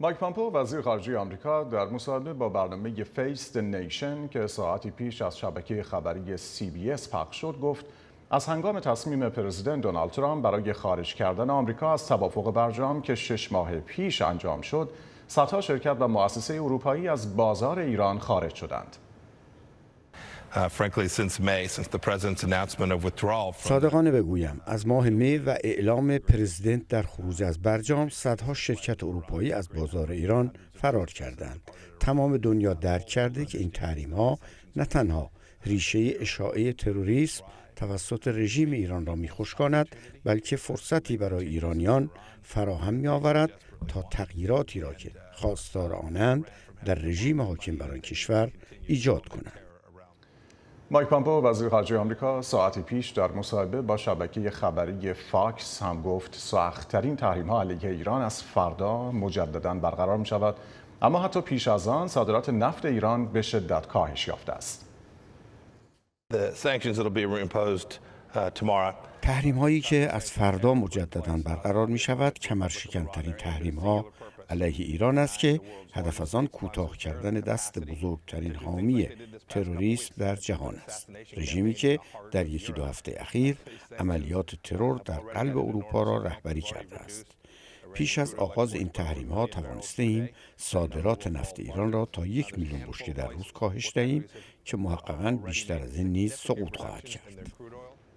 مایک پامپو وزیر خارجه آمریکا در مصاحبه با برنامه فیست نیشن که ساعتی پیش از شبکه خبری سی بی اس پخش شد گفت از هنگام تصمیم پرزیدنت دونالد ترامپ برای خارج کردن آمریکا از توافق برجام که شش ماه پیش انجام شد صدها شرکت و مؤسسه اروپایی از بازار ایران خارج شدند صادقانه بگویم از ماه می و اعلام پرزیدنت در خروج از برجام صدها شرکت اروپایی از بازار ایران فرار کردند تمام دنیا درک کرده که این تحریم ها نه تنها ریشه اشاعه تروریسم توسط رژیم ایران را کند بلکه فرصتی برای ایرانیان فراهم می آورد تا تغییراتی را که خواستار آنند در رژیم حاکم بر آن کشور ایجاد کنند مایک پامپو وزیر خارجه آمریکا ساعتی پیش در مصاحبه با شبکه خبری فاکس هم گفت سختترین تحریم ها علیه ایران از فردا مجددا برقرار می شود اما حتی پیش از آن صادرات نفت ایران به شدت کاهش یافته است uh, تحریم هایی که از فردا مجددا برقرار می شود کمر ترین تحریم ها علیه ایران است که هدف از آن کوتاه کردن دست بزرگترین حامی تروریسم در جهان است رژیمی که در یکی دو هفته اخیر عملیات ترور در قلب اروپا را رهبری کرده است پیش از آغاز این تحریم ها توانسته ایم صادرات نفت ایران را تا یک میلیون بشکه در روز کاهش دهیم که محققا بیشتر از این نیز سقوط خواهد کرد